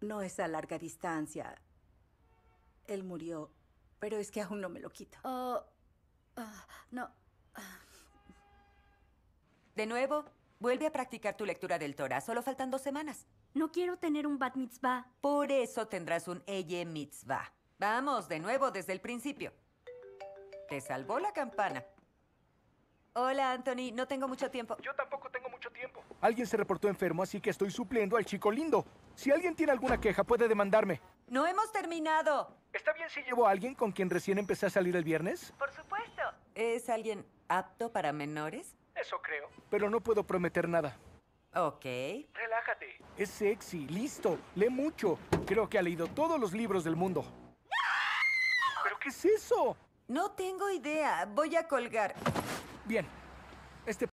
No es a larga distancia. Él murió, pero es que aún no me lo quito. Oh, ah, no. De nuevo, vuelve a practicar tu lectura del Torah. Solo faltan dos semanas. No quiero tener un bat mitzvah. Por eso tendrás un eye mitzvah. Vamos, de nuevo, desde el principio. Te salvó la campana. Hola, Anthony. No tengo mucho tiempo. Yo tampoco tengo mucho Alguien se reportó enfermo, así que estoy supliendo al chico lindo. Si alguien tiene alguna queja, puede demandarme. No hemos terminado. ¿Está bien si llevo a alguien con quien recién empecé a salir el viernes? Por supuesto. ¿Es alguien apto para menores? Eso creo. Pero no puedo prometer nada. Ok. Relájate. Es sexy, listo, lee mucho. Creo que ha leído todos los libros del mundo. ¿Pero qué es eso? No tengo idea. Voy a colgar. Bien. Este